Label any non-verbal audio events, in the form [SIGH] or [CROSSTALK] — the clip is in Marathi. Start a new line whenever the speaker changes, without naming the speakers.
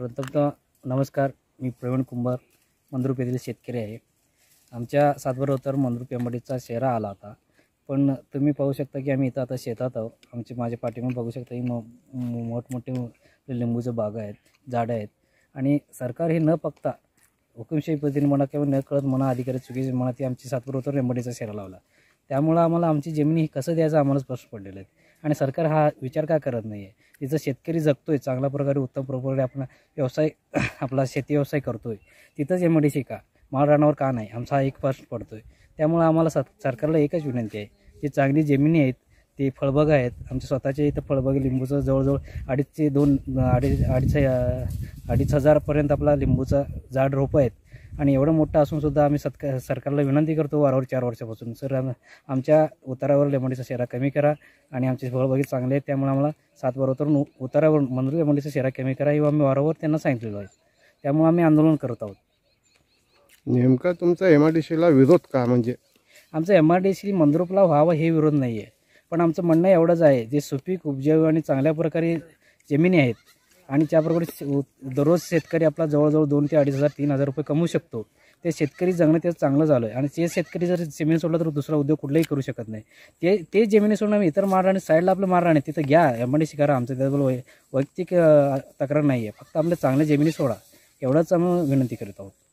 प्रथमतः नमस्कार मी प्रवीण कुंभार मंद्रुप येथील शेतकरी आहे आमच्या सातबरोबर मंद्रुप अंबाडीचा शेरा आला होता पण तुम्ही पाहू शकता की आम्ही इथं आता शेतात आहोत आमचे माझ्या पाठीमा बघू शकता की मोठमोठे लिंबूचं बाग आहेत झाडं आहेत आणि सरकार हे न पकता हुकुमशाही पद्धतीने म्हणा किंवा न कळत म्हणा अधिकारी चुकीचे म्हणा ती आमची सातबरोबर रेंबडीचा शेरा लावला त्यामुळं आम्हाला आमची जमिनी कसं द्यायचं आम्हालाच प्रश्न पडलेला आहे आणि सरकार हा विचार का करत नाही आहे तिथं शेतकरी जगतोय चांगल्या प्रकारे उत्तम प्रकारे आपण व्यवसाय [CLEARS THROAT] आपला शेती व्यवसाय करतो आहे तिथंच एम डी शिका माळरानावर का नाही आमचा हा एक प्रश्न पडतो आहे त्यामुळे आम्हाला सरकारला एकच विनंती आहे जी चांगली जमिनी आहेत ते फळबाग आहेत आमचे स्वतःचे इथं फळबाग लिंबूचं जवळजवळ अडीचशे दोन अडीच अडीच अडीच हजारपर्यंत आपला लिंबूचा झाड रोपं आहेत आणि एवढं मोठं असूनसुद्धा आम्ही सत्का सरकारला विनंती करतो वारावर चार वर्षापासून सर आमच्या उतारावर लेमंडीचा शेरा कमी करा आणि आमचे फळबागी चांगले आहेत त्यामुळे आम्हाला सात बार उतरून उतारावर मंदिर लेमंडीचा शेरा कमी करा हे आम्ही वारंवार त्यांना सांगितलेलं आहे त्यामुळे आम्ही आंदोलन करत आहोत
नेमका तुमचा एम आर डी सीला विरोध का म्हणजे
आमचं एम आर डी सी मंदरूपला व्हावा हे विरोध नाही आहे पण आमचं म्हणणं एवढंच आहे जे सुपीक उपजाऊ आणि चांगल्या प्रकारे जमिनी आहेत आणि त्याबरोबर दररोज शेतकरी आपला जवळजवळ दोन ते अडीच हजार तीन हजार रुपये कमवू शकतो ते शेतकरी जगणं त्याचं चांगलं झालं आहे आणि ते शेतकरी जर जमीन सोडला तर दुसरा उद्योग कुठलाही करू शकत नाही ते ते जमिनी सोडून आम्ही इतर आणि साईडला आपलं मारराणे तिथं घ्या सी करा आमचं त्याबरोबर वैयक्तिक तक्रार नाही आहे फक्त आपल्या चांगल्या जमिनी सोडा एवढंच आम्ही विनंती करत आहोत